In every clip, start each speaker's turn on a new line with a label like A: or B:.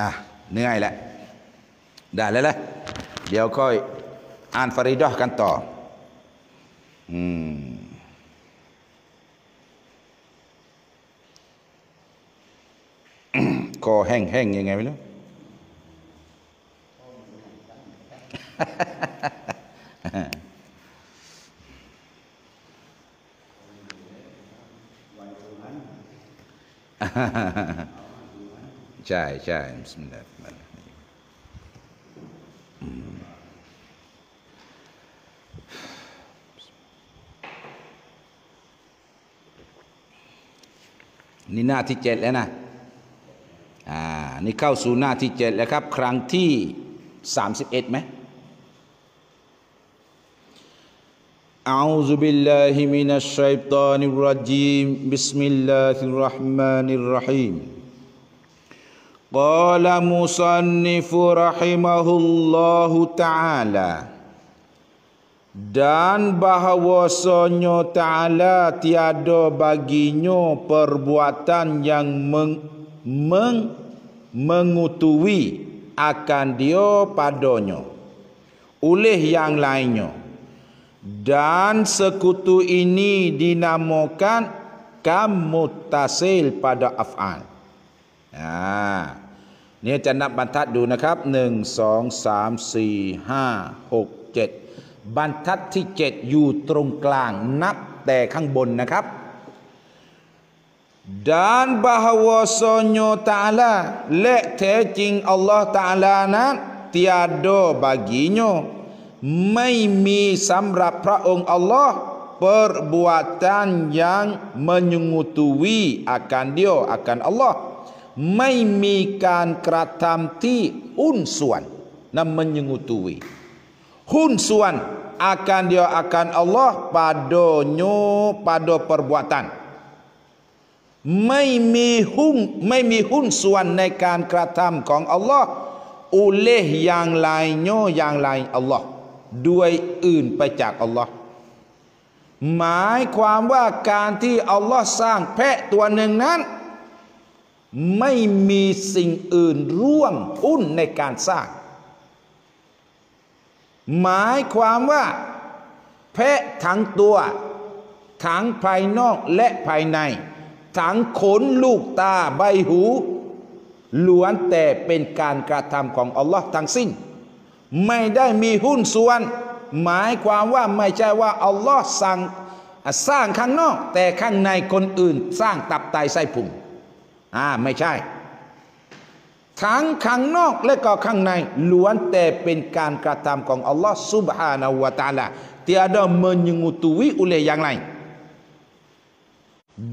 A: อ่ะเหนื่อยแล้วได้แล้วแหละเดี๋ยวค่อยอ่านฟาริดอกันต่ออืมคอแห้งๆยังไงไม่รู้่าใช่ใช่บิสมิลลาห์นี่หน้าที่เจ็ดแล้วนะอ่านี่เข้าสู่หน้าที่เจ็ดแล้วครับครั้งที่31มสิบเอ็ดไหมอัลลอฮฺบิลลาฮิมินัสชัยตานิรรจีมบิสมิลลาฮิรราะห์มานิรราะหีม قال مصنف رحمه Taala dan bahawasanya Ta'ala tiada baginya perbuatan yang meng, meng, mengutui akan dia padanya oleh yang lainnya. Dan sekutu ini dinamakan kamutasil pada af'al. อ่าเนี่ยจะนับบรรทัดดูนะครับ1 2 3 4 5 6 7บรรทัดที่7อยู่ตรงกลางนับแต่ข้างบนนะครับ dan bahawasanya Ta'ala lek tejing Allah Ta'ala nan tiada baginya ไม่มีสำหรับพระองค์อัลลอฮ์ perbuatan yang menyungutui akan dia akan Allah ไม่มีการกระทำที่อุ้นส่วนนั้นมันยังอุตุวีหุ้นส่วน akan dia akan Allah pada nyo pada perbuatan ไม่มีหุ้นไม่มีหุ้นส่วนในการกระทำของ Allah oleh yang lainnya yang lain Allah ด้วยอื่นไปจาก Allah หมายความว่าการที่อัลลอฮ์สร้างแพะตัวหนึ่งนั้นไม่มีสิ่งอื่นร่วมหุ้นในการสร้าง หมายความว่า แพะทั้งตัว ทั้งภายนอกและภายใน ทั้งขนลูกตาใบหูล้วนแต่เป็นการกระทำของอัลลอฮ์ทั้งสิ้น ไม่ได้มีหุ้นส่วนหมายความว่าไม่ใช่ว่าอัลลอฮ์สั่งสร้างข้างนอกแต่ข้างในคนอื่นสร้างตับไตไส้พุงอ่าไม่ใช่ทั้งข้างนอกและก็ข้างในล้วนแต่เป็นการกระทำของอัลลอฮ์ سبحانه และ تعالى ี่ a d a menyengutui oleh yang lain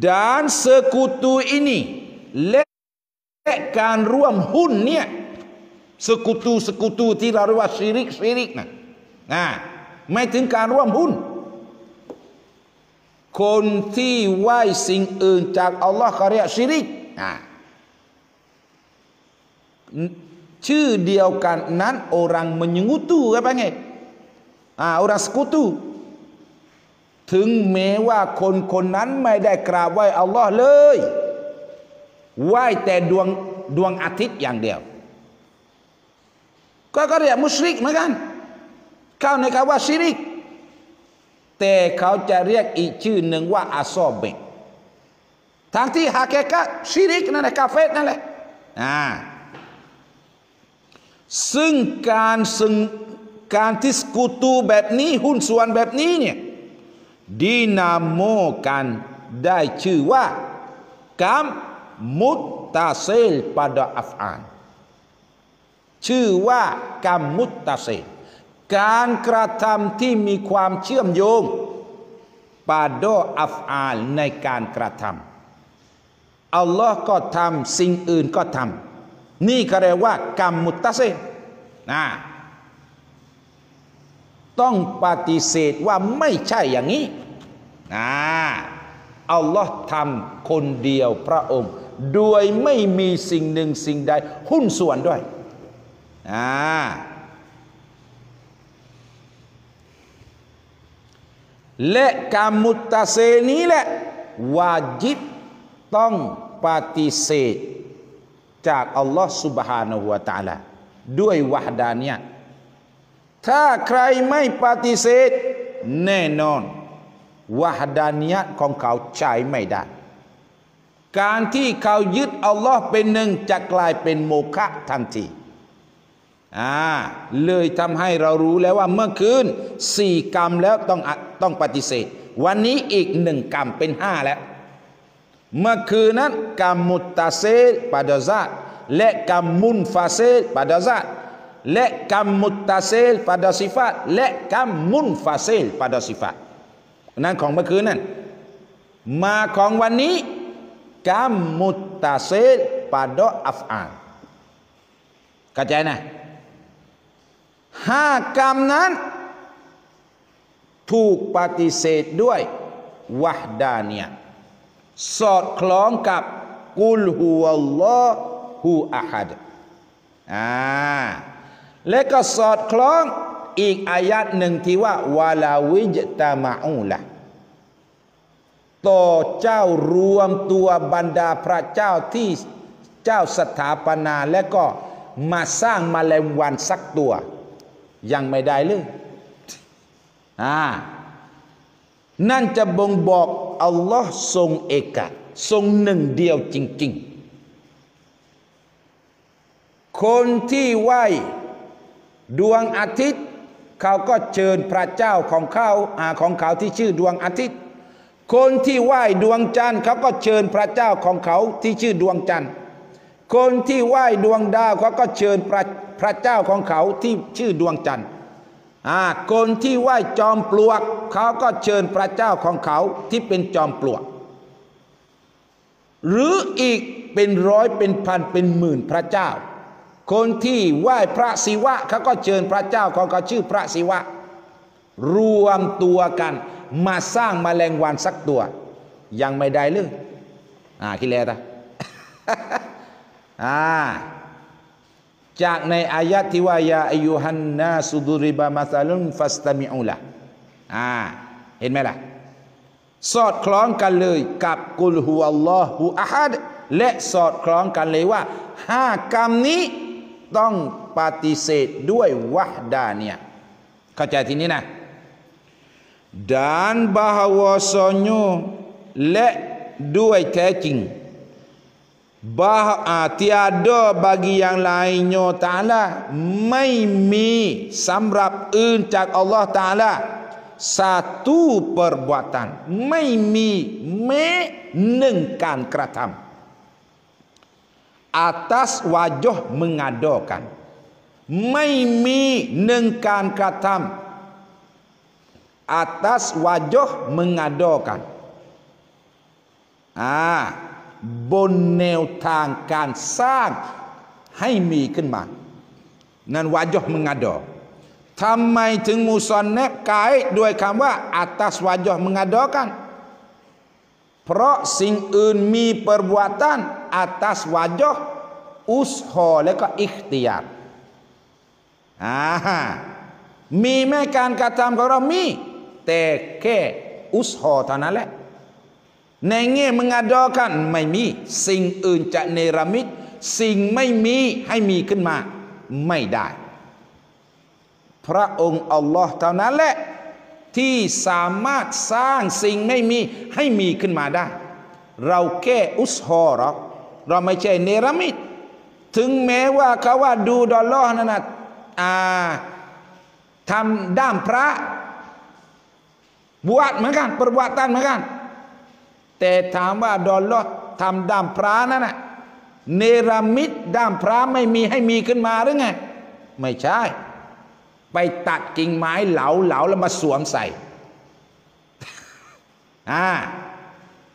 A: dan sekutu ini เล็การร่วมหุ้นเนี่ยสกุตุสกุตุที่เราเรียกว่าชิริกซิริกนะนะไม่ถึงการร่วมหุ้น คนที่ไหว้สิ่งอื่นจากอัลลอฮ์เขาเรียกชิริกนะชื่อเดียวกันนั้น o r มั g m ั n y ุต u t u ก็เไงอ่าโอรั g s ุ k u ถึงแม้ว่าคนคนนั้นไม่ได้กราบไหว้อัลลอฮ์เลยไหว้แต่ดวงดวงอาทิตย์อย่างเดียว ก็ก็เรียกมุชริกเหมือนกัน เข้าในคำว่าชิริกแต่เขาจะเรียกอีกชื่อหนึ่งว่าอาซอเบกทั้งที่ฮาเกกะชิริกนั่นแหละกาเฟตนั่นแหละนะซึ่งการซึ่งการที่สกุตูแบบนี้หุ้นส่วนแบบนี้เนี่ยดีนามโมกันได้ชื่อว่ากามมุตตาเซลปาดอัฟอานชื่อว่ากามมุตตาเซลการกระทำที่มีความเชื่อมโยงปาดอัฟอานในการกระทำอัลลอฮ์ก็ทำ สิ่งอื่นก็ทำ นี่ก็เรียกว่ากรรมมุตตะซนะต้องปฏิเสธว่าไม่ใช่อย่างนี้นะอัลลอฮ์ทำ คนเดียวพระองค์โดยไม่มีสิ่งหนึ่งสิ่งใด หุ้นส่วนด้วยนะและกรรมมุตตะเซนี้แหละวาจิบต้องปฏิเสธจากอัลลอฮ์สุบฮานาหัวตาละด้วยวาดานียถ้าใครไม่ปฏิเสธ แน่นอนวาดานียของเขาใช้ไม่ได้ การที่เขายึดอัลลอฮ์เป็นหนึ่งจะกลายเป็นโมฆะทันทีอ่าเลยทำให้เรารู้แล้วว่าเมื่อคืนสี่กรรมแล้วต้องต้องปฏิเสธ วันนี้อีกหนึ่งกรรมเป็นห้าแล้ว makanan kamu tasil pada zat lek kamu fasil pada zat lek kamu tasil pada sifat lek kamu fasil pada sifat นั่นของเมื่อคืนนั้นมาของวันนี้ kam muttasil pada afan. เข้าใจนะ5 ha, kam นั้นถูกปฏิเสธด้วยวะฮดาเนียะห์สอดคล้องกับกุลหัวลอหูอาฮัดอ่าและก็สอดคล้องอีกอายัดหนึ่งที่ว่า วาลาวิจตามาอูละต่อเจ้ารวมตัวบรรดาพระเจ้าที่เจ้าสถาปนา และก็มาสร้างมาแรลงวันสักตัว ยังไม่ได้เลยอ่านั่นจะบ่งบอกอัลลอฮ์ทรงเอกะทรงหนึ่งเดียวจริง ๆ คนที่ไหวดวงอาทิตย์ เขาก็เชิญพระเจ้าของเขาอาของเขาที่ชื่อดวงอาทิตย์ คนที่ไหวดวงจันทร์ เขาก็เชิญพระเจ้าของเขาที่ชื่อดวงจันทร์ คนที่ไหวดวงดาวเขาก็เชิญพระพระเจ้าของเขาที่ชื่อดวงจันทร์คนที่ไหว้จอมปลวกเขาก็เชิญพระเจ้าของเขาที่เป็นจอมปลวก หรืออีกเป็นร้อยเป็นพันเป็นหมื่นพระเจ้า คนที่ไหว้พระศิวะเขาก็เชิญพระเจ้าของเขาชื่อพระศิวะ รวมตัวกัน มาสร้างมาแรงวันสักตัวยังไม่ได้เลยอ่าคิดแล้วตาอ่าจากในอายะที่ว่ายาอายุฮันนาสุดริบามาซาลุนฟัสตามิอุลาอ่าเห็นไหมล่ะสอดคล้องกันเลยกับกุลฮุอัลลอฮฺฮุอะฮัดและสอดคล้องกันเลยว่าห้ากรรมนี้ต้องปฏิเสธด้วยวะดาเนียเข้าใจทีนี้นะดานบาฮาวซอนยและด้วยแท้จริง bah ha, tiada bagi yang lainnya taala mai mi samrap encak Allah taala satu perbuatan mai mi me nengkan keratam atas wajah mengadakan mai mi nengkan keratam atas wajah mengadakan ah ha. บนแนวทางการสร้างให้มีขึ้นมานั่นวาจอมึงอดอทำไมถึงมูซอนเนกไกด้วยคำว่าอัตสวาจอมึงอดอกันเพราะสิ่งอื่นมีปรบวตันอัตสวาจออุสฮอและก็อิคติยาามีไม่การกระทำของเรามีแต่แค่อุสฮอเท่านั้นแหละในแง่มึงอดอกันไม่มี สิ่งอื่นจะเนรมิตสิ่งไม่มีให้มีขึ้นมาไม่ได้ พระองค์อัลลอฮ์เท่านั้นแหละที่สามารถสร้างสิ่งไม่มีให้มีขึ้นมาได้ เราแค่อุสฮอรเราไม่ใช่เนรมิตถึงแม้ว่าเขาว่าดูดอลลอฮ์นั่นนะทำด้ามพระ บวชเหมือนกัน ประวัติตันเหมือนกันแต่ถามว่าดอลลอทำด้ามพระนั่นนะเนรมิตด้ามพระไม่มีให้มีขึ้นมาหรือไง ไม่ใช่ไปตัดกิ่งไม้เหลาเหลาแล้วมาสวมใส่อ่า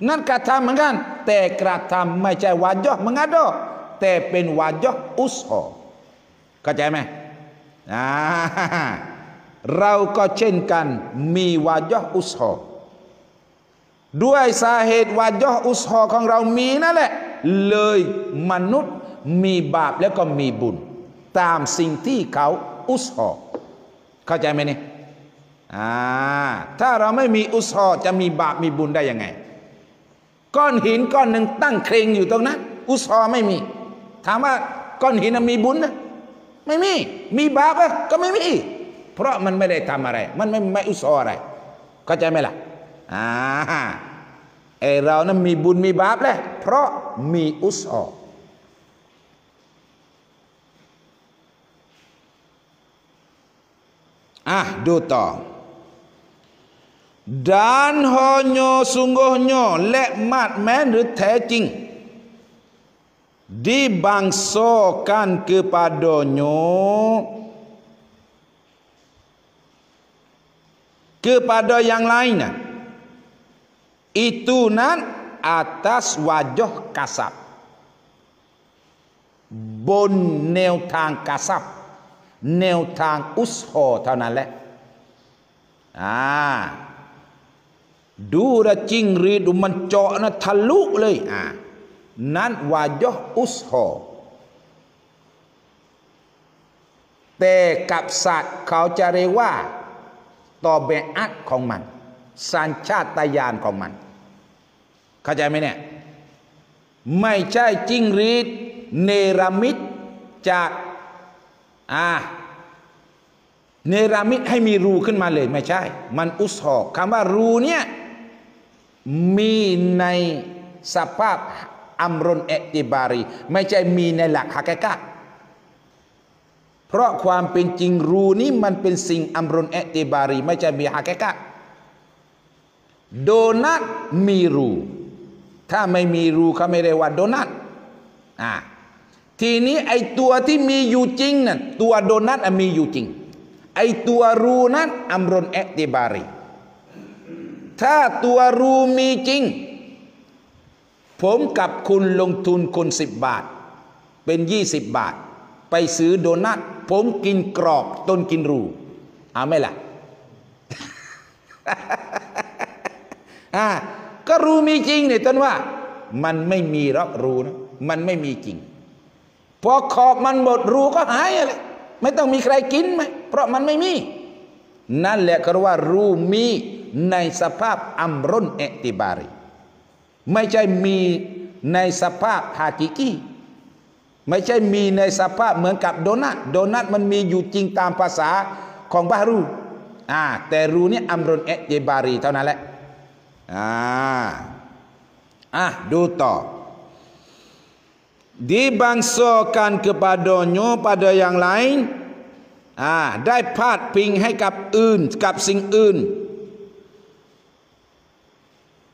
A: นั่นกระทำเหมือนกันแต่กระทำไม่ใช่วาจอกมังกดอแต่เป็นวาจอกอุสฮอเข้าใจไหมอ่าเราก็เช่นกัน มีวาจอกอุสฮอด้วยสาเหตุวา่ออุสหอของเรามีนั่นแหละ เลยมนุษย์มีบาปแล้วก็มีบุญ ตามสิ่งที่เขาอุสหอเข้าใจไหมเนี่ยอ่าถ้าเราไม่มีอุสหอจะมีบาปมีบุญได้ยังไง ก้อนหินก้อนหนึ่งตั้งเครงอยู่ตรงนั้นอุสหอไม่มี ถามว่าก้อนหินมีบุญนะไม่มีมีบาป ก็ไม่มี เพราะมันไม่ได้ทำอะไร มันไม่ไม่อุสหออะไร เข้าใจไหมล่ะอ่าเอเรานะั้นมีบุญมีบาปแหละเพราะมีอุสออกอ่ะดูต่อดานฮโยสุงโยและมาดแมนหรือแท้จริงดีบังโซกันคือปาดโยคือปาดอย่างไรนะ่ะ itunan atas wajah kasab บนแนวทางกาซับแนวทางอุสฮอเท่านั้นแหละอ่าดูระจริงรีดูมันเจาะนะทะลุเลยอ่านั้นวายออุสฮอแต่กับสัตว์เขาจะเรียกว่าต่อเบอัดของมันสัญชาตญาณของมันเข้าใจไหมเนี่ยไม่ใช่จิ้งรีดเนรมิตจากอ่าเนรมิตให้มีรูขึ้นมาเลย ไม่ใช่ มันอุศหอกคำว่ารูเนี่ยมีในสภาพอัมรนเอติบารีไม่ใช่มีในหลักฮักกะเพราะความเป็นจริงรูนี้มันเป็นสิ่งอัมรนเอติบารีไม่ใช่มีฮักกะโดนัทมีรู ถ้าไม่มีรูเขาไม่ได้ว่าโดนัทอ่าทีนี้ไอตัวที่มีอยู่จริงน่ะตัวโดนัทมีอยู่จริง ไอตัวรูนั้นอัมรนเอติบารีถ้าตัวรูมีจริง ผมกับคุณลงทุนคนสิบบาท เป็นยี่สิบบาท ไปซื้อโดนัทผมกินกรอบต้นกินรูเอาไหมล่ะอ่าก็รู้มีจริงเนี่ยต้นว่า มันไม่มีรับรู้นะมันไม่มีจริงพอขอบมันหมดรู้ก็หายเลยไม่ต้องมีใครกินไหมเพราะมันไม่มี นั่นแหละก็ว่ารู้มีในสภาพอัมรุนเอติบารีไม่ใช่มีในสภาพฮากิกีไม่ใช่มีในสภาพเหมือนกับโดนัทโดนัทมันมีอยู่จริงตามภาษาของบารูอ่าแต่รู้นี่อัมรุนเอติบารีเท่านั้นแหละ Ah. Ah, duta. Dibangsakan kepadanya pada yang lain. Ah, dai pat ping hai kap eun, kap sing eun.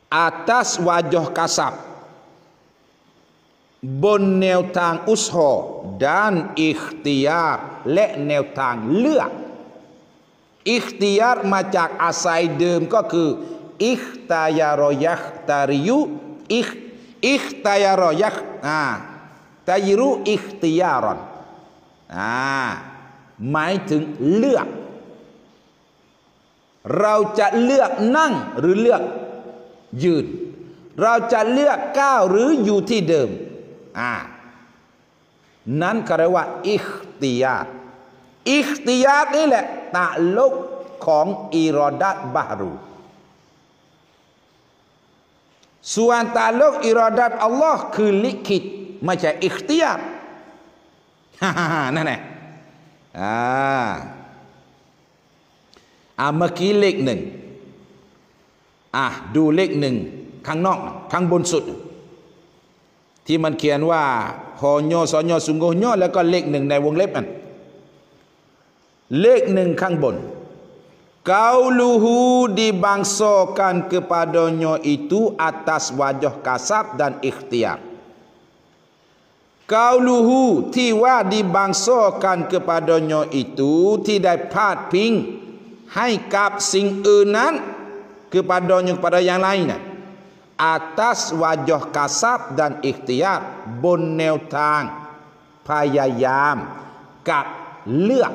A: Atas wajah kasap, Bon neu tang usho dan ikhtiar le neu tang leak. Ikhtiar macak asai dem ko kuh. อิคตายารอยักตาริยุอิคอิคตายารอยักอ่าตายิรุอิคติยารอนอ่าหมายถึงเลือก เราจะเลือกนั่งหรือเลือกยืนเราจะเลือกก้าวหรืออยู่ที่เดิมอ่านั้นก็เรียกว่าอิคติยาอิคติยานี่แหละตะลุกของอิรอดัตบารูส่วนตาลกอิรอดัตอัลลอฮ์คือลิขิตไม่ใช่อิคติยาบนั่นแหละอ่าอ่าเมื่อกี้เลขหนึ่งอ่ะดูเลขหนึ่งข้างนอกข้างบนสุด ที่มันเขียนว่าฮอโยสอโยสุงโกยอแล้วก็เลขหนึ่งในวงเล็บมันเลขหนึ่งข้างบน Kauluhu dibangsakan kepadanya itu atas wajah kasab dan ikhtiar. Kauluhu tiwa dibangsakan kepadanya itu tidak pat ping hai kap sing enan kepadanya kepada yang lain. Atas wajah kasab dan ikhtiar bonneu tang payayam kap leak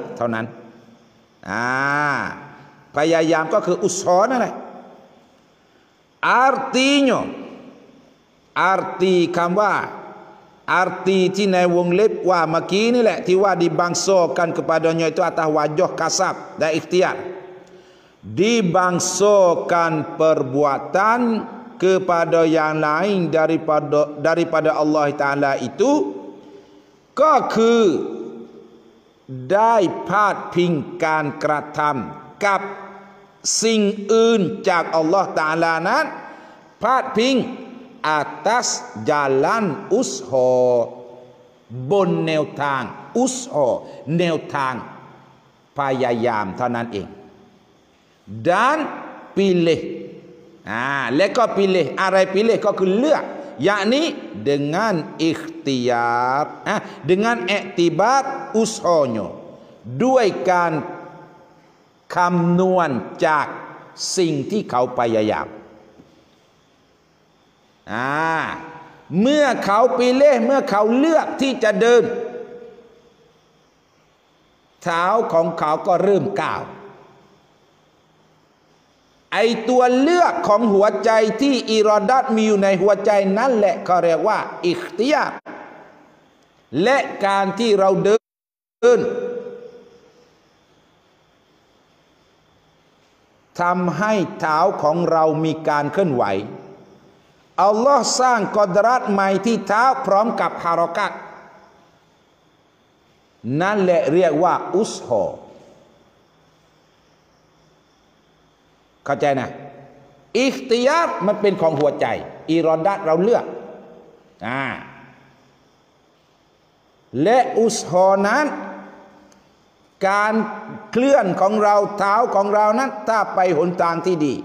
A: Ah ke พยายามก็คืออุศนั่นแหละ artinya arti คำว่า arti wong Makini le ที่ในวงเล็บว่าเมื่อกี้นี่แหละที่ว่าดิบังโซกัน kepadanya itu atas wajah kasab dan ikhtiar dibangsokan perbuatan kepada yang lain daripada daripada Allah Taala itu ก็คือได้พาดพิงการกระทำกับสิ่งอื่นจากอัลลอฮ์ตาลานั้นพาดพิงอาตัสจาลันอุสฮอบนแนวทางอุสฮอแนวทางพยายามเท่านั้นเองดันปิเลอ่าและก็ปิเลอะไรปิเลก็คือเลือกอย่างนี้ dengan ikhtiar อ่า dengan ektibat usahnya ด้วยการคำนวณจากสิ่งที่เขาพยายามอ่า เมื่อเขาปีเล่เมื่อเขาเลือกที่จะเดิน เท้าของเขาก็เริ่มก้าว ไอตัวเลือกของหัวใจที่อิรอดัตมีอยู่ในหัวใจนั่นแหละเขาเรียกว่าอิคติยาและการที่เราเดินทำให้เท้าของเรามีการเคลื่อนไหว อัลลอฮ์สร้างกอดรัตใหม่ที่เท้าพร้อมกับฮารอกัตนั่นแหละเรียกว่า อุสฮอ เข้าใจนะ อิสติยัตมันเป็นของหัวใจ อีรอนดัเราเลือกอ่าและอุสฮอ นั้นการเคลื่อนของเราเท้าของเรานั้น ถ้าไปหนทางที่ดี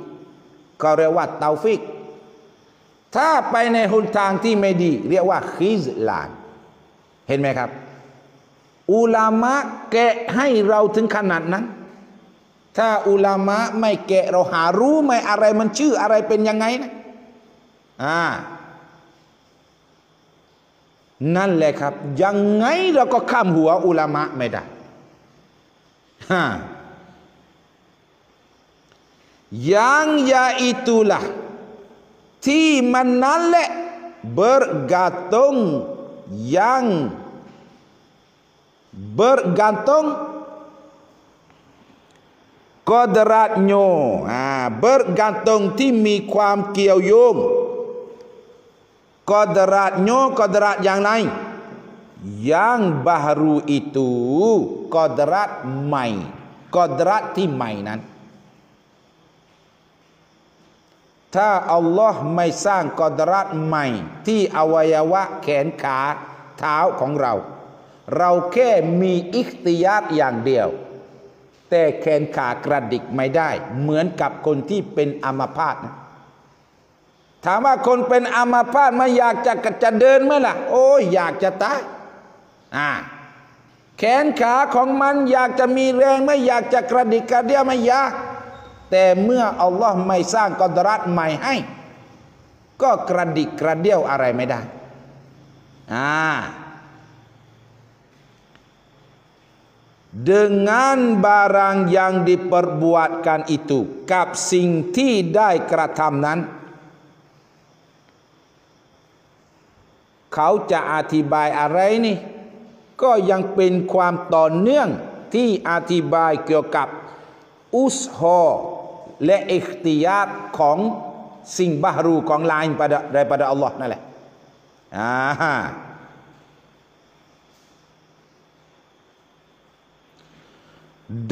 A: ก็เรียกว่าเตาฟิก ถ้าไปในหนทางที่ไม่ดี เรียกว่าคิสลาน เห็นไหมครับ อุลามะแกะให้เราถึงขนาดนั้น ถ้าอุลามะไม่แกะเราหารู้ไม่อะไรมันชื่ออะไรเป็นยังไงนะอ่า นั่นแหละครับ ยังไงเราก็ข้ามหัวอุลามะไม่ได้ Ha. Yang yaitulah ti manalek bergantung yang bergantung kodratnya ha, bergantung ti mi kuam kiau yung kodratnya kodrat yang lain yang baru itu กอดรัตใหม่กอดรัตที่ใหม่นั้น ถ้าอัลลอฮ์ไม่สร้างกอดรัตใหม่ ที่อวัยวะแขนขาเท้าของเรา เราแค่มีอิทติยาตอย่างเดียว แต่แขนขากระดิกไม่ได้ เหมือนกับคนที่เป็นอัมพาตนะ ถามว่าคนเป็นอัมพาตมาอยากจะกจะเดินไหมล่ะ โอ้ยอยากจะตายอ่าแขนขาของมันอยากจะมีแรงไม่อยากจะกระดิกกระเดียไม่อยากแต่เมื่ออัลลอฮ์ไม่สร้างกอดรัตใหม่ให้ ก็กระดิกกระเดี่ยวอะไรไม่ได้อ่าด e n g a n barang yang diperbuatkan itu กับสิ่งที่ได้กระทำนั้นเขาจะอธิบายอะไรนี่ก็ยังเป็นความต่อเนื่องที่อธิบายเกี่ยวกับอุสฮอและเอกติยาตของสิ่งบารูของลาย p a d ด daripada Allah นั่นแหละอ่า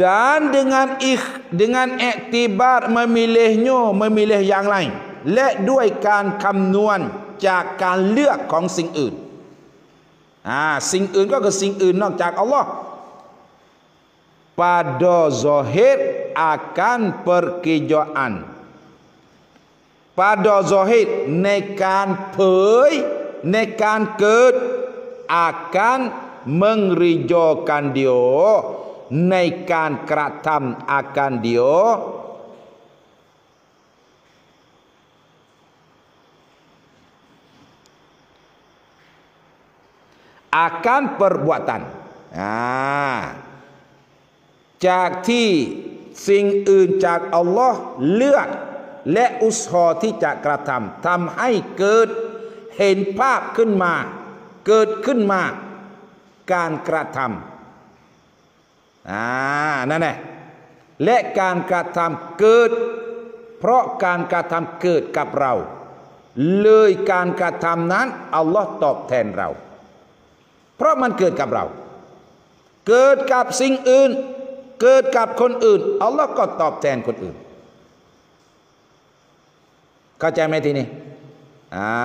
A: ด d a ั d น n g a n ikh dengan i k t i b a มีเลี้ยงโย a m e m ี l i h y ย n g lain และด้วยการคำนวณจากการเลือกของสิ่งอื่น Ha, sing un kau ke sing un nak cak Allah. Pada zahir akan perkejaan. Pada zahir nekan pei nekan ket akan mengrijokan dia naikkan keratam akan dia akan perbuatan nah จากที่ สิ่งอื่นจากอัลลอฮ์เลือก และอุสฮอที่จะกระทำทำให้เกิด เห็นภาพขึ้นมา เกิดขึ้นมา การกระทำอ่านั่นแหละและการกระทำเกิด เพราะการกระทำเกิดกับเรา เลยการกระทำนั้นอัลลอฮ์ตอบแทนเราเพราะมันเกิดกับเรา เกิดกับสิ่งอื่น เกิดกับคนอื่นอัลลอฮ์ก็ตอบแทนคนอื่น เข้าใจไหมทีนี้อ่า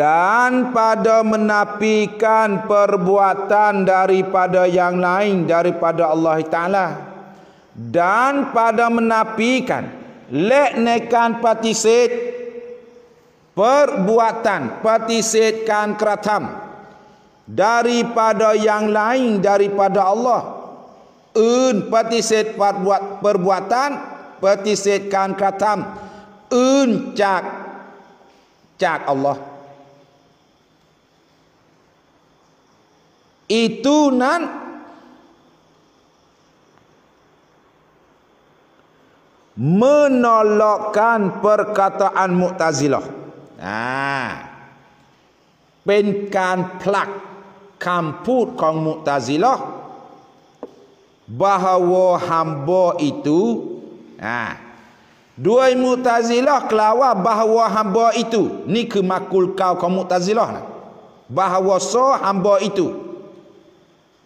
A: dan pada menafikan perbuatan daripada yang lain daripada Allah Taala dan pada menapikan leknekan patisid perbuatan patisidkan keratam daripada yang lain daripada Allah un patisid perbuat perbuatan patisidkan keratam un cak cak Allah itu nan menolakkan perkataan Mu'tazilah. Nah. Ha. Penkan plak kamput kong Mu'tazilah bahawa hamba itu nah. Ha. Dua Mu'tazilah kelawa bahawa hamba itu ni kemakul kau kong Mu'tazilah nah. Bahawa so hamba itu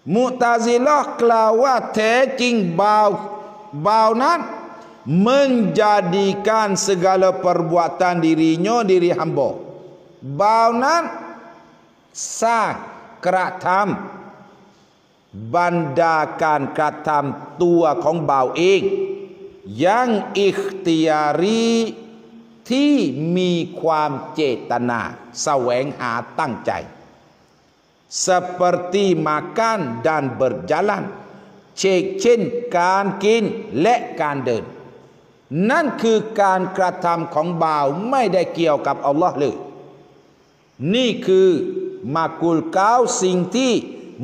A: Mu'tazilah kelawa taking bau bau nan menjadikan segala perbuatan dirinya diri hamba. Baunan sa kratam bandakan kratam tua kong bau ing yang ikhtiari ti mi kuam cetana saweng ha tang jai. Seperti makan dan berjalan. Cekcin kan kin lek kan den. นั่นคือการกระทำของบ่าวไม่ได้เกี่ยวกับอัลลอฮ์เลย นี่คือมากุลกาวสิ่งที่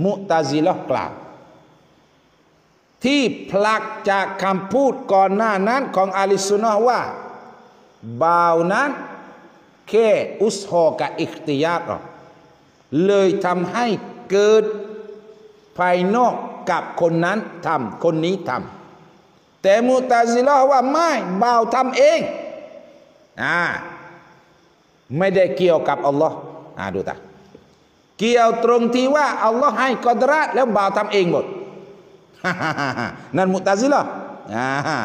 A: มุตาซิลกล่าว ที่ผลักจากคำพูดก่อนหน้านั้นของอาลิสุนอว่าบ่าวนั้น แค่อุสฮอกับอิคติยาตเลยทำให้เกิดภายนอกกับคนนั้นทำคนนี้ทำแต่มุตาซิลว่าไม่บ่าวทำเองอ่าไม่ได้เกี่ยวกับอัลลอฮ์อ่าดูตาเกี่ยวตรงที่ว่าอัลลอฮ์ให้กอดระแล้วบ่าวทำเองหมดนั่นมุตาซิลอ่า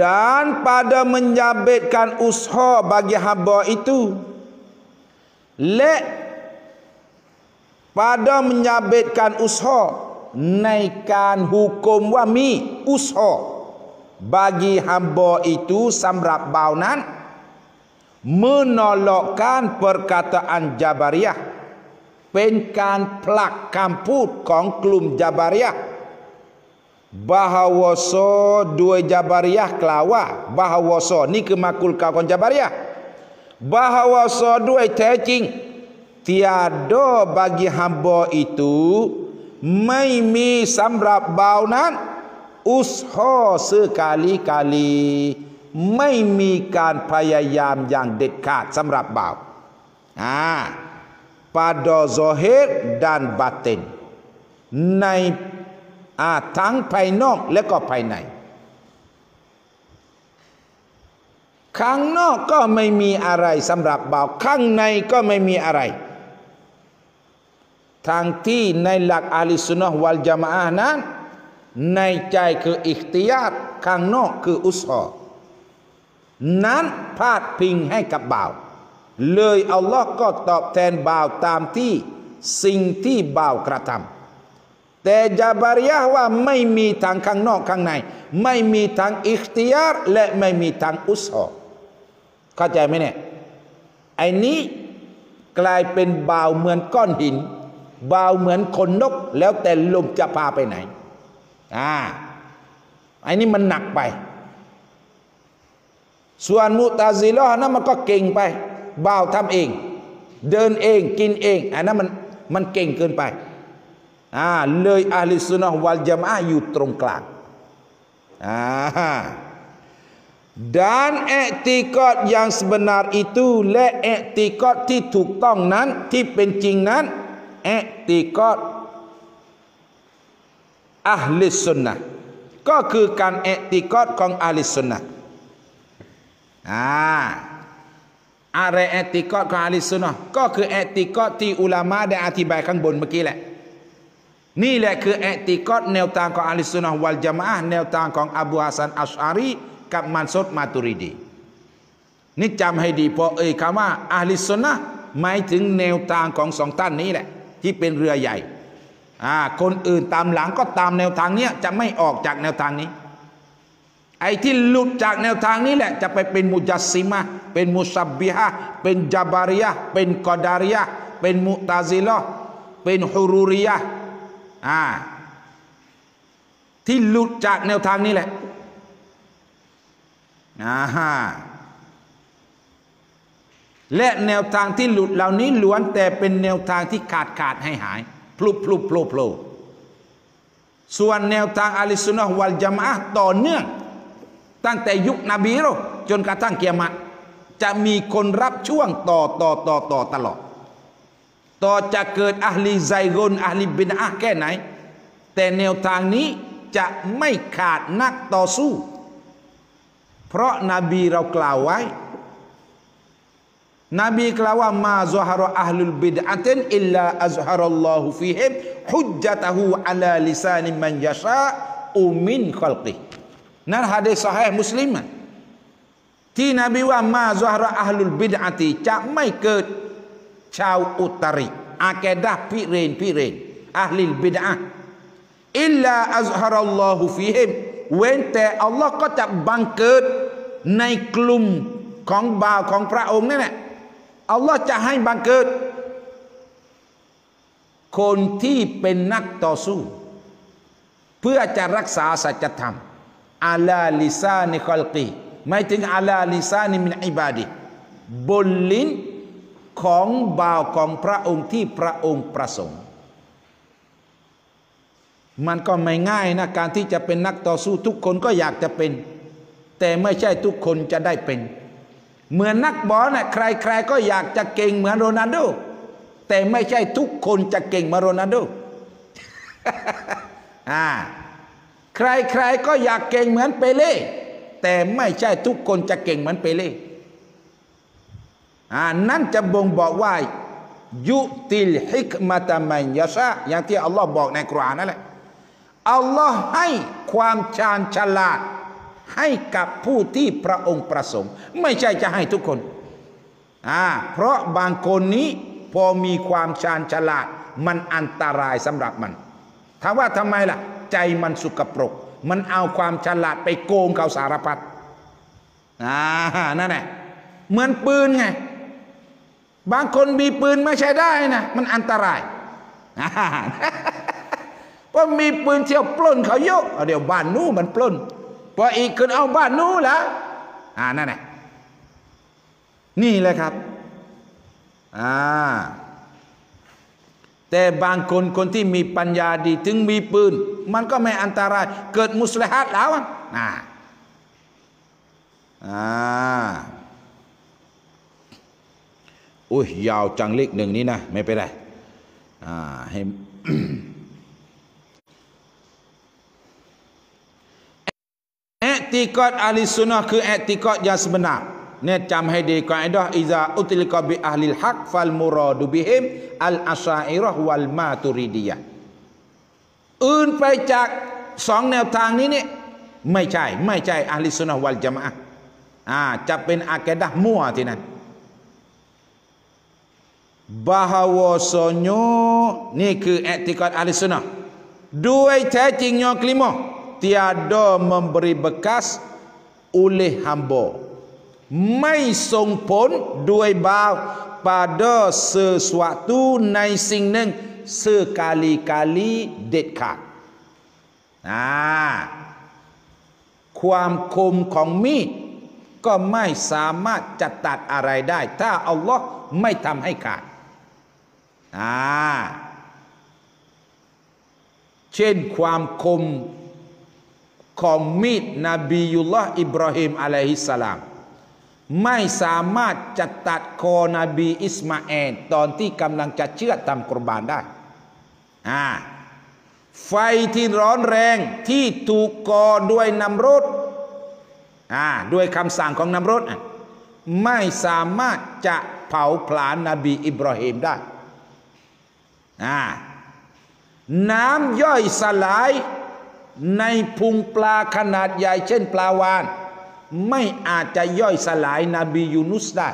A: ดัน menyabitkan usho bagi hamba itu และ pada menyabitkan usha naikkan hukum wami usha bagi hamba itu samrap baunan menolakkan perkataan Jabariyah penkan plak kamput kong klum Jabariyah bahawa dua Jabariyah kelawa bahawa ni kemakul kau Jabariyah bahawa dua tecing tiada bagi hamba itu ไม่มีสำหรับบ่าวนั้ u s h o ฮอซื้อกาลีกาลไม่มีการพยายามอย่างเด็ดขาดสำหรับบ่าวอ่า pada zohir dan batin ในอาทั้งภายนอกและก็ภายในข้างนอกก็ไม่มีอะไรสำหรับบ่าวข้างในก็ไม่มีอะไรทางที่ในหลักอาลิสุนวัลจามะนั้นในใจคืออิคติยาตข้างนอกคืออุสฮอนั้นพาดพิงให้กับบ่าว เลยอัลลอฮ์ก็ตอบแทนบ่าวตามที่สิ่งที่บ่าวกระทำแต่จาบาริยะว่าไม่มีทางข้างนอกข้างใน ไม่มีทางอิคติยาต และไม่มีทางอุสฮอเข้าใจไหมเนี่ยไอ้นี้กลายเป็นบ่าวเหมือนก้อนหินเบาเหมือนคนนก แล้วแต่ลมจะพาไปไหน อ่าอันนี้มันหนักไป ส่วนมุตาซิลอนั้นมันก็เก่งไปเบาทำเอง เดินเองกินเองอันนั้นมันมันเก่งเกินไป อ่าเลยอาลิสุนอวัลจามาอยู่ตรงกลาง อ่าานเอติกอดอย่างสบนาร์อิตูและเอติกอดที่ถูกต้องนั้นที่เป็นจริงนั้นอติกอดอัลลิสุนนะก็คือการเอติกอดของอัลลิสุนนะอ่าอะไรเอติกอดของอัลลิสุนนะก็คือเอติกอดที่อุลามะได้อธิบายข้างบนเมื่อกี้แหละนี่แหละคือเอติกอดแนวทางของอัลลิสุนนะวัลจามะแนวทางของอบูฮัสันอัชอารีกับมันซดมาตุริดีนี่จำให้ดีพอเอ่ยคำว่าอัลลิสุนนะหมายถึงแนวทางของสองท่านนี้แหละที่เป็นเรือใหญ่ คนอื่นตามหลังก็ตามแนวทางนี้จะไม่ออกจากแนวทางนี้ ไอ้ที่หลุดจากแนวทางนี้แหละ จะไปเป็นมุจัสซิมะเป็นมุสับบิฮะเป็นจาบาริยะเป็นกอดาริยะเป็นมุตาซิลอเป็นฮุรุริยะาที่หลุดจากแนวทางนี้แหละ นะฮะและแนวทางที่หลุดเหล่านี้ล้วนแต่เป็นแนวทางที่ขาดขาดให้หายพลุบพลุบโผล่โผล่ส่วนแนวทางอัลิสุนนะวัลจามะต่อเนื่อง ตั้งแต่ยุคนบีโรจนกระทั่งเกียรติจะมีคนรับช่วงต่อต่อต่อต่อตลอด ต่อจะเกิดอัลีไซกนอัลีบินอาแค่ไหนแต่แนวทางนี้จะไม่ขาดนักต่อสู้ เพราะนาบีเรากล่าวไว้ Nabi kelawan ma zahara ahlul bid'atin illa azharallahu fihim hujjatahu ala lisan man yasha umin khalqi. Nar hadis sahih Muslim. Ti Nabi wa ma zahara ahlul bid'ati cak mai ke chau utari akidah pirin-pirin ahli bid'ah illa azharallahu fihim wente Allah bangkit, ก็จะบังเกิดในกลุ่มของบ่าวของพระองค์นี่แหละอัลลอฮ์จะให้บังเกิด คนที่เป็นนักต่อสู้ เพื่อจะรักษาสัจธรรมอาลาลิซานิคอลกีไม่ถึงอาลาลิซานิมินอิบาดีบนลิ้นของบ่าวของพระองค์ที่พระองค์ประสงค์ มันก็ไม่ง่ายนะการที่จะเป็นนักต่อสู้ ทุกคนก็อยากจะเป็น แต่ไม่ใช่ทุกคนจะได้เป็นเหมือนนักบอลนะ่ะใครๆก็อยากจะเก่งเหมือนโรนัลโดแต่ไม่ใช่ทุกคนจะเก่งมาโรนัลโดอ่าใครๆก็อยากเก่งเหมือนเปเล่แต่ไม่ใช่ทุกคนจะเก่งเหมือนเปเล่อ่านั่นจะบ่งบอกว่า ยุติลฮิกมาตามัยยาซะอย่างที่อัลลอฮ์บอกในกุรานนั่นแหละอัลลอฮ์ให้ความชาญฉลาดให้กับผู้ที่พระองค์ประสงค์ไม่ใช่จะให้ทุกคนอ่าเพราะบางคนนี้พอมีความชาญฉลาดมันอันตรายสำหรับมันถามว่าทำไมล่ะ ใจมันสุกปรก มันเอาความฉลาดไปโกงเขาสารพัดอ่านั่นแหละเหมือนปืนไงบางคนมีปืนไม่ใช่ได้นะมันอันตรายเพราะมีปืนเที่ยวปล้น เขาเยอะเดี๋ยวบ้านนู้มันปล้นพออีกคนเอาบ้านนู้นละอ่านั่นแหละ นี่แหละครับ อ่า แต่บางคนคนที่มีปัญญาดีถึงมีปืนมันก็ไม่อันตรายเกิดมุสลิฮัดแล้วอ่า อ่าอุ้ยยาวจังเล็กหนึ่งนี้นะ ไม่เป็นไร อ่าให้ i'tiqad ahli sunnah ke i'tiqad yang sebenar ni cam hadi kaedah iza utilka bi ahli al-haq fal muradu bihim al-asyairah wal maturidiyah un pai cak song Dua bahwasanya นี่คือเอติกอดอาลิสุนฮด้วยแท้จริงยอคลิมอ tiada memberi bekas oleh hamba mai song pon doi bao pada sesuatu nai sing neng sekali-kali เด็ดขาดอ่าความคมของมีดก็ไม่สามารถจะตัดอะไรได้ ถ้าอัลลอฮ์ไม่ทำให้ขาดอ่าเช่นความคมคอมมิดนบียุลลอฮ์อิบราฮิมอะลัยฮิสสลามไม่สามารถจะตัดคอนบีอิสมาเอลตอนที่กำลังจะเชื่อตามกรบานได้อ่าไฟที่ร้อนแรงที่ถูกก่อด้วยนำรดอ่าด้วยคำสั่งของนำรดไม่สามารถจะเผาผลาญนบีอิบราฮิมได้อ่าน้ำย่อยสลายในพุงปลาขนาดใหญ่เช่นปลาวาน ไม่อาจจะย่อยสลายนาบียูนุสได้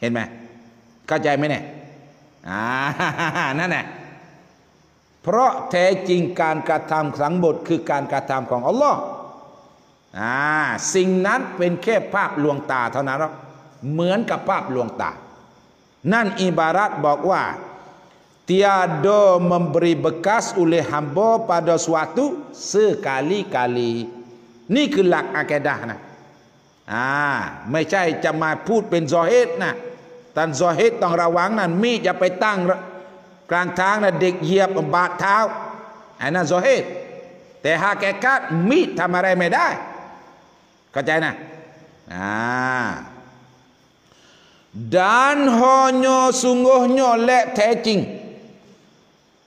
A: เห็นไหม เข้าใจไหมเนี่ยอ่านั่นแหละเพราะแท้จริงการกระทำสังบท คือการกระทำของอัลลอฮ์อ่าสิ่งนั้นเป็นแค่ภาพลวงตาเท่านั้นหรอกเหมือนกับภาพลวงตา นั่นอิบารัตบอกว่า tiada memberi bekas oleh hamba pada suatu sekali-kali ni kelak akidah nah ha macam macam mai put pen zahid nah tan zahid tong rawang nan mi ja pai tang kelang tang nah dek hiap empat tau ana zahid แต่หากแกกัดมีดทำอะไรไม่ได้เข้าใจนะนะ dan hanya sungguhnya lek teh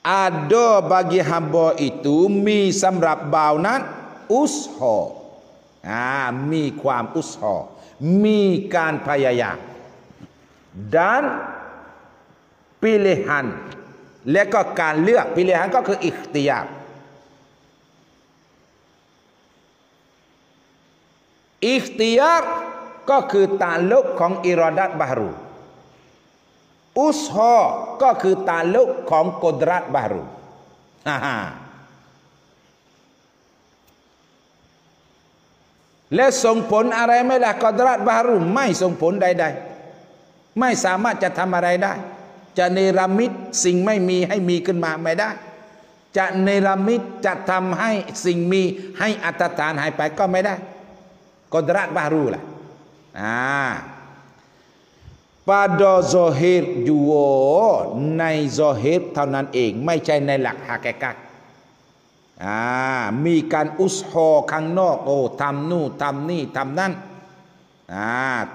A: ada bagi hamba itu mi samrap bau usho ha mi kuam usho mi kan payaya dan pilihan leka kan lia pilihan ko ke ikhtiar ikhtiar ko ke taluk kong iradat baharu อุสฮอก็คือตาลุกของกดรัตบารุและส่งผลอะไรไม่ได้กดรัตบารุไม่ส่งผลใดๆไม่สามารถจะทำอะไรได้ จะเนรมิตสิ่งไม่มีให้มีขึ้นมาไม่ได้ จะเนรมิตจะทำให้สิ่งมีให้อัตตานหายไปก็ไม่ได้กดรัตบารหละอ่าาดอจอฮิ i ยูโวในจอฮิ r เท่านั้นเองไม่ใช่ในหลักฮากกักมีการอุสฮอข้างนอก โอ้ทำนู่นทำนี่ทำนั่น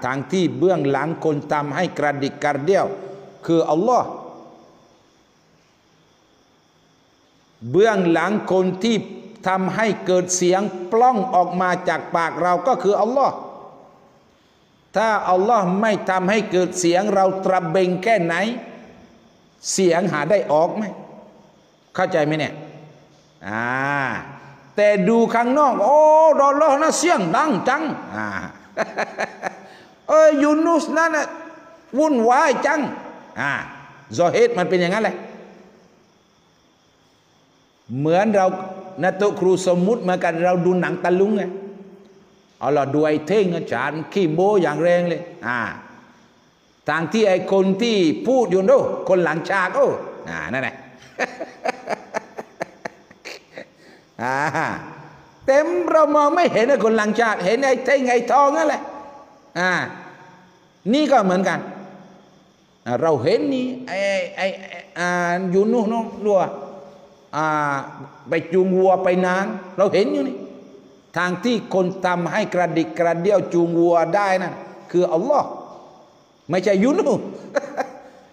A: ทางที่เบื้องหลังคนทำให้กระดิกกระเดี่ยว คืออัลลอฮ์เบื้องหลังคนที่ทำให้เกิดเสียงปล้องออกมาจากปากเราก็คืออัลลอฮ์ถ้าอัลลอฮ์ไม่ทำให้เกิดเสียงเราตระเบงแค่ไหน เสียงหาได้ออกไหมเข้าใจไหมเนี่ยอ่าแต่ดูข้างนอกโอ้ดอลลอฮ์นะเสียงดังจังอ่าเอ้ยยูนุสนั่นนะวุ่นวายจังอ่าจอเฮตมันเป็นอย่างนั้นแหละเหมือนเรานะตุครูสมมุติมากัน เราดูหนังตะลุงไงเอาละด้วยเท่งอาจารย์ขี้โมอย่างแรงเลย อ่า ทางที่ไอ้คนที่พูดอยู่นู้คนหลังฉากโอ้อ่านั่นแหละอ่า เต็มเรามองไม่เห็นไอ้คนหลังฉากเห็นไอ้เท่งไอ้ทองนั่นแหละ อ่า นี่ก็เหมือนกัน เราเห็นนี่ไอ้ไอ้ อ่าอยู่นู่นนู้นรัว อ่า ไปจูงวัวไปนาน เราเห็นอยู่นี่ทางที่คนทำให้กระดิกกระเดี่ยวจูงวัวได้นะั่นคืออัลลอฮ์ไม่ใช่ยุนู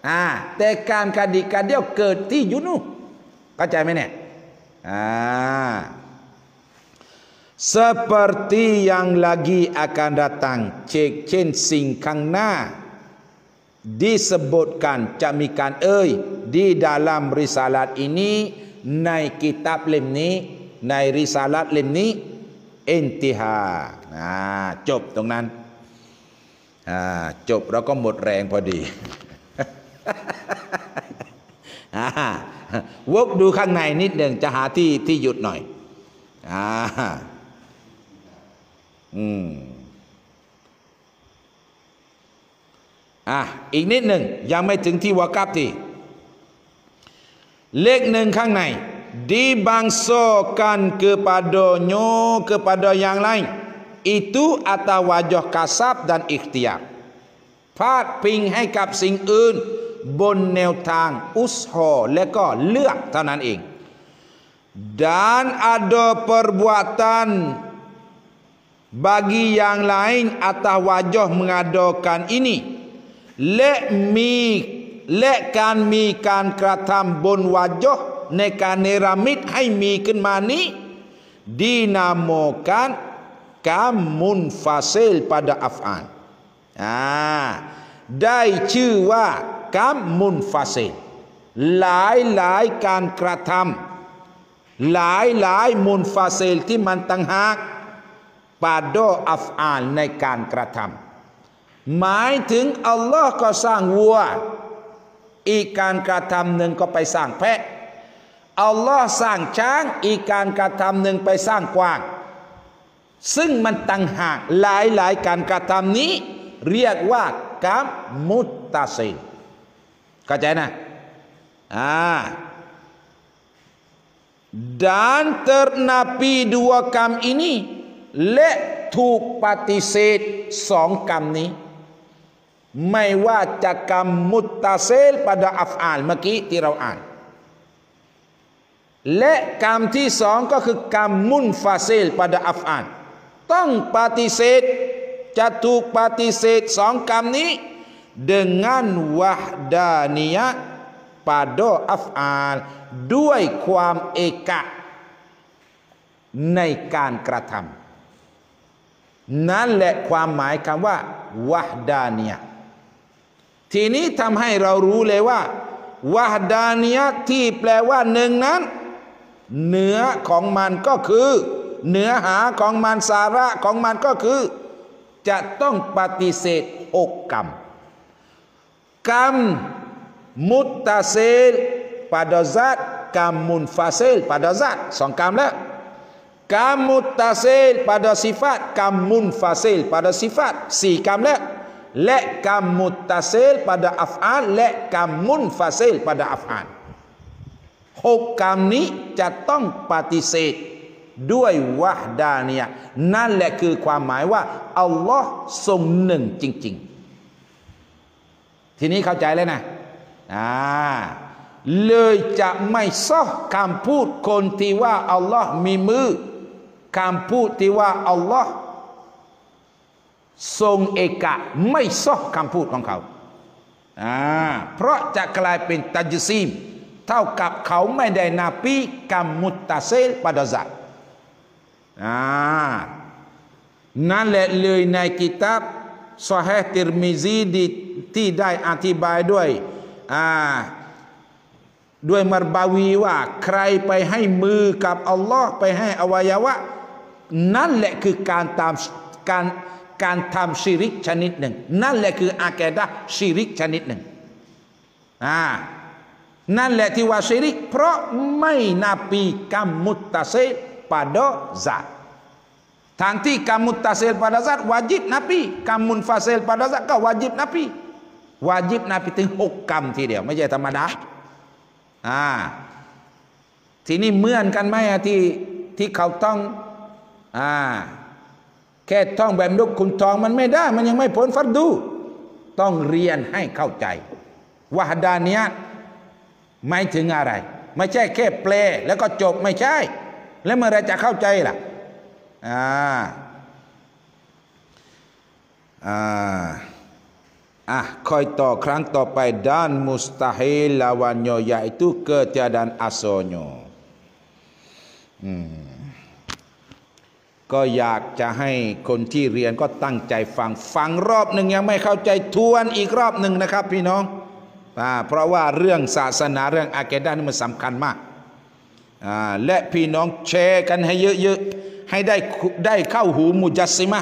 A: อ่าแต่การกระดิกกระเดี่ยวเกิดที่ยุนูเข้าใจไหมเนี่ยอ่า seperti yang lagi akan datang เชกเช่นสิ่งข้างหน้า disebutkan จะมีการเอ่ย di dalam risalat ini ในคิตับเล่มนี้ ในริสาลัดเล่มนี้เอนติฮาจบตรงนั้น จบเราก็หมดแรงพอดีวกดูข้างในนิดหนึ่งจะหาที่ที่หยุดหน่อยออีกนิดหนึ่งยังไม่ถึงที่วากับที่เลขหนึ่งข้างใน dibangsakan kepadanya kepada yang lain itu atau wajah kasab dan ikhtiar fat ping hai kap sing eun bon neu tang usho leko leak tanan ing dan ada perbuatan bagi yang lain atas wajah mengadakan ini lek me lek kan mi kan kratam bon wajah ในการเนรมิตให้มีขึ้นมานี้ dinamakan k a ม u n fasil pada af'an อ่าได้ชื่อว่ากัมมุนฟาเซลหลายหลายการกระทำหลายหลายมุนฟาเซลที่มันตั้งหากปาโดอัฟอานในการกระทำหมายถึงอัลลอฮ์ก็สร้างวัว อีกการกระทำหนึ่งก็ไปสร้างแพะอัลลอฮ์สร้างช้างอีกการกระทำหนึ่งไปสร้างกวางซึ่งมันต่างหากหลายหลายการกระทำนี้ เรียกว่ากรรมมุตตาซิเข้าใจนะอ่า dan ternapi ั u a กรรมอินี้และถูกปฏิเสธสองกรรมนี้ ไม่ว่าจะกรรมมุตตาเซล pada อัฟอานเมื่อกี้ที่เราอ่านและกรรมที่สองก็คือกรรมมุนฟาเซลปดาอัฟอานต้องปฏิเสธ จะถูกปฏิเสธสองกรรมนี้ dengan wahdaniya ปาดออัฟอานด้วยความเอกะในการกระทำนั่นแหละความหมายคำว่าวะดานียทีนี้ทำให้เรารู้เลยว่าวะดานียที่แปลว่าหนึ่งนั้นเนื้อของมันก็คือเนื้อหาของมันสาระของมันก็คือ จะต้องปฏิเสธหกกรรมกรรมมุตตาเซลปาดอซัดกรรมมุนฟาเซลปาดอซัดสองกรรมแล้วกรรมมุตตาเซลปาดอซิฟัตกรรมมุนฟาเซลปาดอซิฟัตสี่กรรมแล้วและกรรมมุตตาเซลปาดออัฟอานและกรรมมุนฟาเซลปาดออัฟอานหกกรรมนี้จะต้องปฏิเสธด้วยวะดาเนียนั่นแหละคือความหมายว่าอัลลอฮ์ทรงหนึ่งจริง ๆ ทีนี้เข้าใจแล้วนะอ่าเลยจะไม่ซอคำพูดคนที่ว่าอัลลอฮ์มีมือคำพูดที่ว่าอัลลอฮ์ทรงเอกะไม่ซอคำพูดของเขาอ่าเพราะจะกลายเป็นตัจซีมเท่ากับเขาไม่ได้นาปีกัมมุตตาเซลปดจัดอ่านั่นแหละเลยในกิตาบสฮติรมิซีดีที่ได้อธิบายด้วยอ่าด้วยมารบาวีว่า ใครไปให้มือกับอัลลอฮ์ไปให้อวัยวะนั่นแหละคือการตามการการทำชิริกชนิดหนึ่ง นั่นแหละคืออาแกดะชิริกชนิดหนึ่งอ่านั่นแหละที่ว่าชิริกเพราะไม่นับปีกรรมมุตตะเซปาดซัดทางที่กรรมมุตตะเซปาดซัดวาจิบนับปีกรรมมุนฟาเซปาดซัดก็วาจิบนับปีวาจิบนับปีถึงหกกรรมทีเดียว ไม่ใช่ธรรมดาอ่าทีนี้เหมือนกันไหมที่ที่เขาต้องอ่าแค่ท่องแบบลูกคุณทองมันไม่ได้ มันยังไม่พ้นฟัดดู ต้องเรียนให้เข้าใจวาดานี้ไม่ถึงอะไร ไม่ใช่แค่เปล แล้วก็จบไม่ใช่ แล้วเมื่อไรจะเข้าใจล่ะอ่าอ่าอ่ะคอยต่อครั้งต่อไปด้านมุสตาฮิลาวันโยยาอิตุเกิดจาดันอัโซโยก็อยากจะให้คนที่เรียนก็ตั้งใจฟังฟังรอบหนึ่งยังไม่เข้าใจทวนอีกรอบหนึ่งนะครับพี่น้องเพราะว่าเรื่องศาสนาเรื่องอาเกดานี่มันสำคัญมาก และพี่น้องแชร์กันให้เยอะๆให้ได้ได้เข้าหูมุจัสซิมา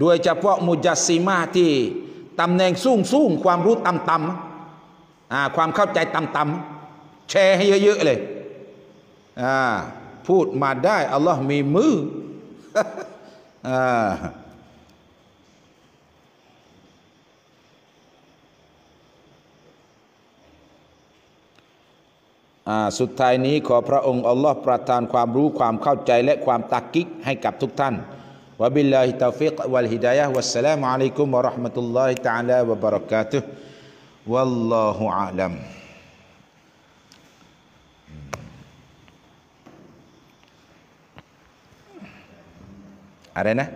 A: โดยเฉพาะมุจัสซิมาที่ตำแหน่งสูงสูงความรู้ต่ำๆความเข้าใจต่ำๆแชร์ให้เยอะๆเลยพูดมาได้อัลลอฮ์มีมือสุดท้ายนี้ขอพระองค์อัลลอฮ์ประทานความรู้ความเข้าใจและความตักกิกให้กับทุกท่านวะบิลลาฮิตาฟิกวัลฮิดายะวัสสลามุอะลัยกุมวะราะห์มะตุลลอฮิตะอาลาวะบะเราะกาตุฮ์วัลลอฮุอาลัมอะไรนะ